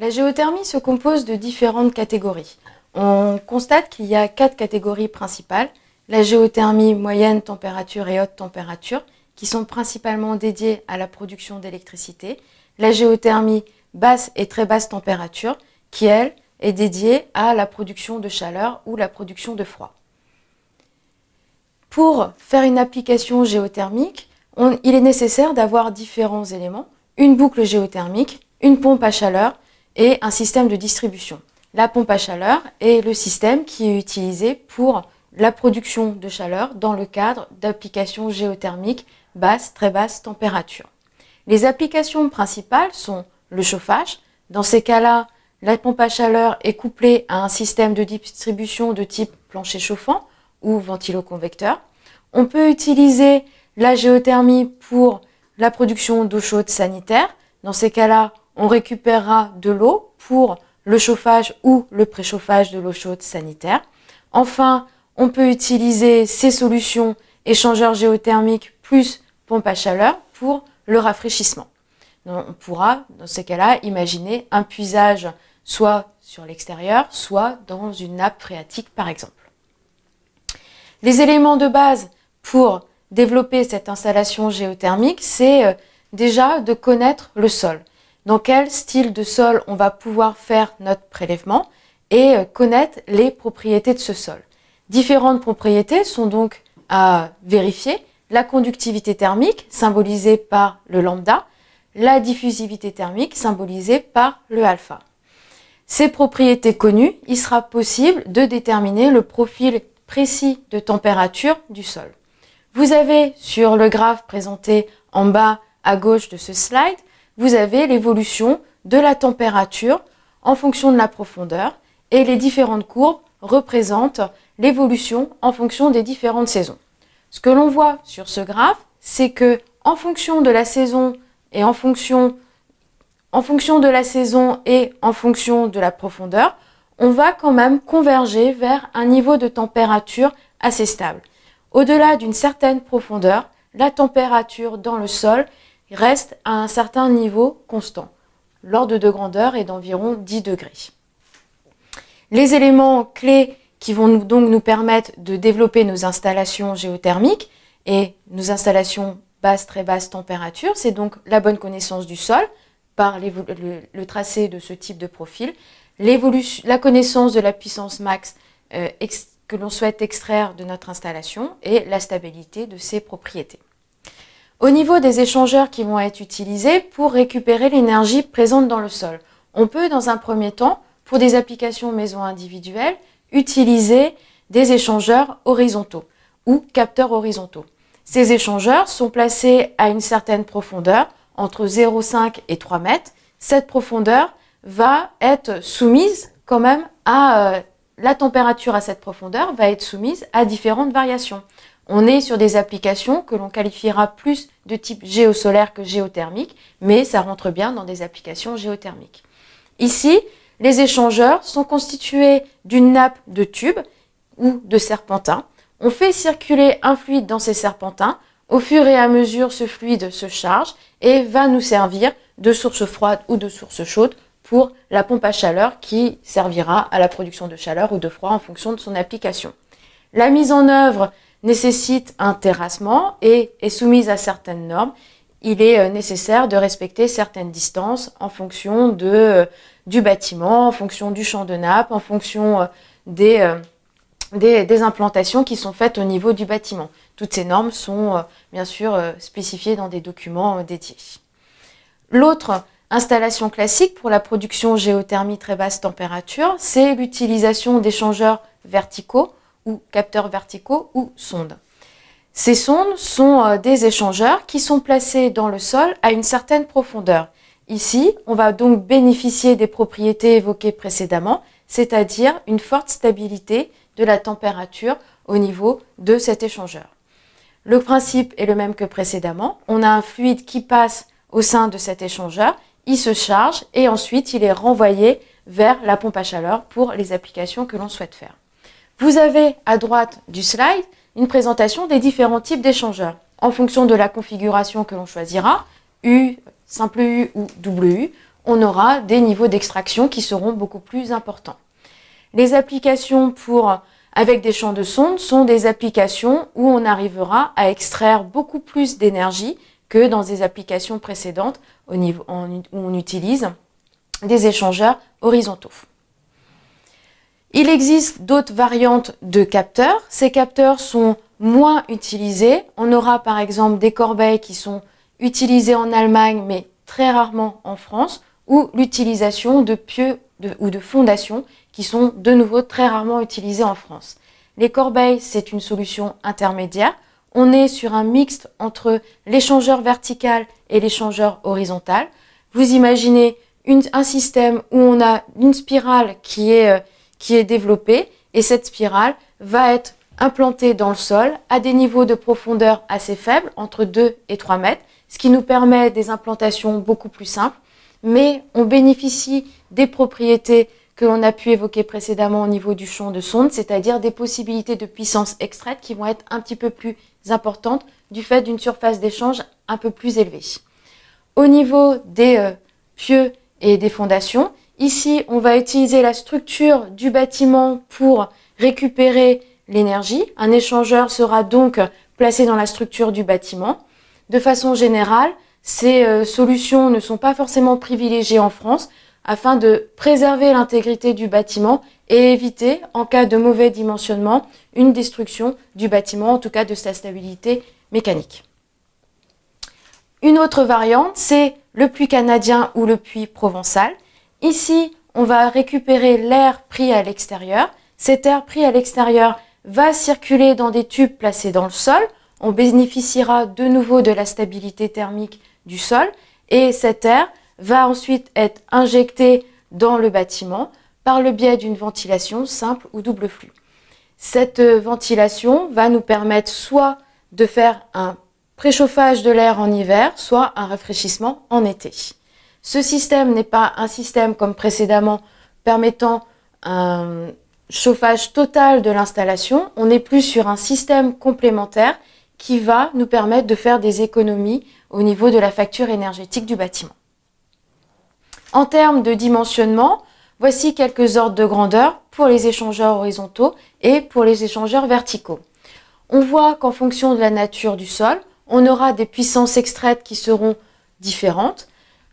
La géothermie se compose de différentes catégories. On constate qu'il y a quatre catégories principales. La géothermie moyenne température et haute température, qui sont principalement dédiées à la production d'électricité. La géothermie basse et très basse température, qui elle est dédiée à la production de chaleur ou la production de froid. Pour faire une application géothermique, il est nécessaire d'avoir différents éléments, une boucle géothermique, une pompe à chaleur, et un système de distribution. La pompe à chaleur est le système qui est utilisé pour la production de chaleur dans le cadre d'applications géothermiques basse, très basse température. Les applications principales sont le chauffage. Dans ces cas-là, la pompe à chaleur est couplée à un système de distribution de type plancher chauffant ou ventiloconvecteur. On peut utiliser la géothermie pour la production d'eau chaude sanitaire. Dans ces cas-là, on récupérera de l'eau pour le chauffage ou le préchauffage de l'eau chaude sanitaire. Enfin, on peut utiliser ces solutions échangeurs géothermiques plus pompe à chaleur pour le rafraîchissement. on pourra, dans ces cas-là, imaginer un puisage soit sur l'extérieur, soit dans une nappe phréatique par exemple. Les éléments de base pour développer cette installation géothermique, c'est euh, déjà de connaître le sol dans quel style de sol on va pouvoir faire notre prélèvement et euh, connaître les propriétés de ce sol. Différentes propriétés sont donc à vérifier. La conductivité thermique, symbolisée par le lambda, la diffusivité thermique, symbolisée par le alpha. Ces propriétés connues, il sera possible de déterminer le profil précis de température du sol. Vous avez sur le graphe présenté en bas à gauche de ce slide vous avez l'évolution de la température en fonction de la profondeur et les différentes courbes représentent l'évolution en fonction des différentes saisons. Ce que l'on voit sur ce graphe, c'est que en fonction de la saison et en fonction en fonction de la saison et en fonction de la profondeur, on va quand même converger vers un niveau de température assez stable. Au-delà d'une certaine profondeur, la température dans le sol reste à un certain niveau constant, l'ordre de grandeur est d'environ 10 degrés. Les éléments clés qui vont nous, donc nous permettre de développer nos installations géothermiques et nos installations basse, très basse température, c'est donc la bonne connaissance du sol par le, tracé de ce type de profil, la connaissance de la puissance max euh, que l'on souhaite extraire de notre installation et la stabilité de ses propriétés. Au niveau des échangeurs qui vont être utilisés pour récupérer l'énergie présente dans le sol, on peut dans un premier temps, pour des applications maison individuelles, utiliser des échangeurs horizontaux ou capteurs horizontaux. Ces échangeurs sont placés à une certaine profondeur, entre 0,5 et 3 mètres. Cette profondeur va être soumise quand même à euh, la température à cette profondeur va être soumise à différentes variations. On est sur des applications que l'on qualifiera plus de type géosolaire que géothermique, mais ça rentre bien dans des applications géothermiques. Ici, les échangeurs sont constitués d'une nappe de tubes ou de serpentins. On fait circuler un fluide dans ces serpentins. Au fur et à mesure, ce fluide se charge et va nous servir de source froide ou de source chaude pour la pompe à chaleur qui servira à la production de chaleur ou de froid en fonction de son application. La mise en œuvre nécessite un terrassement et est soumise à certaines normes, il est euh, nécessaire de respecter certaines distances en fonction euh, du bâtiment, en fonction du champ de nappe, en fonction euh, des, des implantations qui sont faites au niveau du bâtiment. Toutes ces normes sont bien sûr spécifiées dans des documents dédiés. L'autre installation classique pour la production géothermie très basse température, c'est l'utilisation d'échangeurs verticaux ou capteurs verticaux ou sondes. Ces sondes sont euh, des échangeurs qui sont placés dans le sol à une certaine profondeur. Ici, on va donc bénéficier des propriétés évoquées précédemment, c'est-à-dire une forte stabilité de la température au niveau de cet échangeur. Le principe est le même que précédemment. On a un fluide qui passe au sein de cet échangeur, il se charge et ensuite il est renvoyé vers la pompe à chaleur pour les applications que l'on souhaite faire. Vous avez à droite du slide une présentation des différents types d'échangeurs. En fonction de la configuration que l'on choisira, U, simple U ou W, on aura des niveaux d'extraction qui seront beaucoup plus importants. Les applications pour avec des champs de sonde sont des applications où on arrivera à extraire beaucoup plus d'énergie que dans des applications précédentes au niveau, où on utilise des échangeurs horizontaux. Il existe d'autres variantes de capteurs. Ces capteurs sont moins utilisés. On aura par exemple des corbeilles qui sont utilisées en Allemagne mais très rarement en France ou l'utilisation de pieux ou de fondations qui sont de nouveau très rarement utilisées en France. Les corbeilles, c'est une solution intermédiaire. On est sur un mixte entre l'échangeur vertical et l'échangeur horizontal. Vous imaginez un système où on a une spirale qui est euh, qui est développée et cette spirale va être implantée dans le sol à des niveaux de profondeur assez faibles, entre 2 et 3 mètres, ce qui nous permet des implantations beaucoup plus simples, mais on bénéficie des propriétés que l'on a pu évoquer précédemment au niveau du champ de sonde, c'est-à-dire des possibilités de puissance extraite qui vont être un petit peu plus importantes du fait d'une surface d'échange un peu plus élevée. Au niveau des euh, pieux et des fondations, Ici, on va utiliser la structure du bâtiment pour récupérer l'énergie. Un échangeur sera donc placé dans la structure du bâtiment. De façon générale, ces euh, solutions ne sont pas forcément privilégiées en France afin de préserver l'intégrité du bâtiment et éviter, en cas de mauvais dimensionnement, une destruction du bâtiment, en tout cas de sa stabilité mécanique. Une autre variante, c'est le puits canadien ou le puits provençal. Ici, on va récupérer l'air pris à l'extérieur. Cet air pris à l'extérieur va circuler dans des tubes placés dans le sol. On bénéficiera de nouveau de la stabilité thermique du sol et cet air va ensuite être injecté dans le bâtiment par le biais d'une ventilation simple ou double flux. Cette ventilation va nous permettre soit de faire un préchauffage de l'air en hiver, soit un rafraîchissement en été. Ce système n'est pas un système comme précédemment permettant un chauffage total de l'installation. On est plus sur un système complémentaire qui va nous permettre de faire des économies au niveau de la facture énergétique du bâtiment. En termes de dimensionnement, voici quelques ordres de grandeur pour les échangeurs horizontaux et pour les échangeurs verticaux. On voit qu'en fonction de la nature du sol, on aura des puissances extraites qui seront différentes.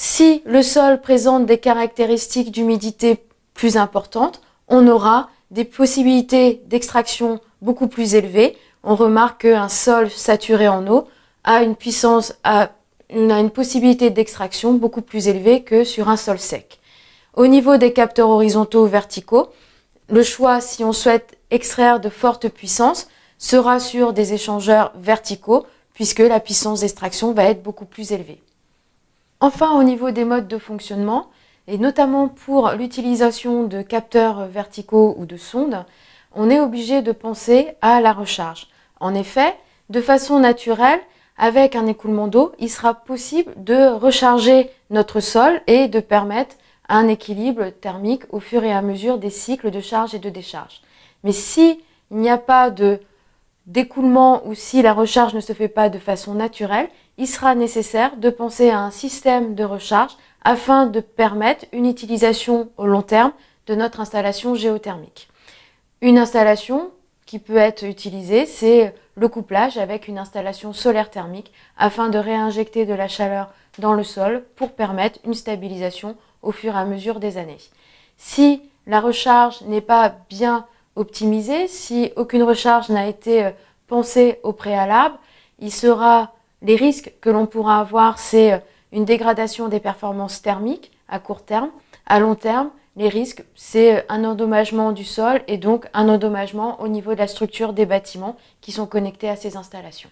Si le sol présente des caractéristiques d'humidité plus importantes, on aura des possibilités d'extraction beaucoup plus élevées. On remarque qu'un sol saturé en eau a une puissance, a une, possibilité d'extraction beaucoup plus élevée que sur un sol sec. Au niveau des capteurs horizontaux ou verticaux, le choix si on souhaite extraire de fortes puissances sera sur des échangeurs verticaux puisque la puissance d'extraction va être beaucoup plus élevée. Enfin, au niveau des modes de fonctionnement, et notamment pour l'utilisation de capteurs verticaux ou de sondes, on est obligé de penser à la recharge. En effet, de façon naturelle, avec un écoulement d'eau, il sera possible de recharger notre sol et de permettre un équilibre thermique au fur et à mesure des cycles de charge et de décharge. Mais si il n'y a pas de d'écoulement ou si la recharge ne se fait pas de façon naturelle, il sera nécessaire de penser à un système de recharge afin de permettre une utilisation au long terme de notre installation géothermique. Une installation qui peut être utilisée, c'est le couplage avec une installation solaire thermique afin de réinjecter de la chaleur dans le sol pour permettre une stabilisation au fur et à mesure des années. Si la recharge n'est pas bien optimisé. Si aucune recharge n'a été euh, pensée au préalable, il sera les risques que l'on pourra avoir, c'est euh, une dégradation des performances thermiques à court terme. À long terme, les risques, c'est euh, un endommagement du sol et donc un endommagement au niveau de la structure des bâtiments qui sont connectés à ces installations.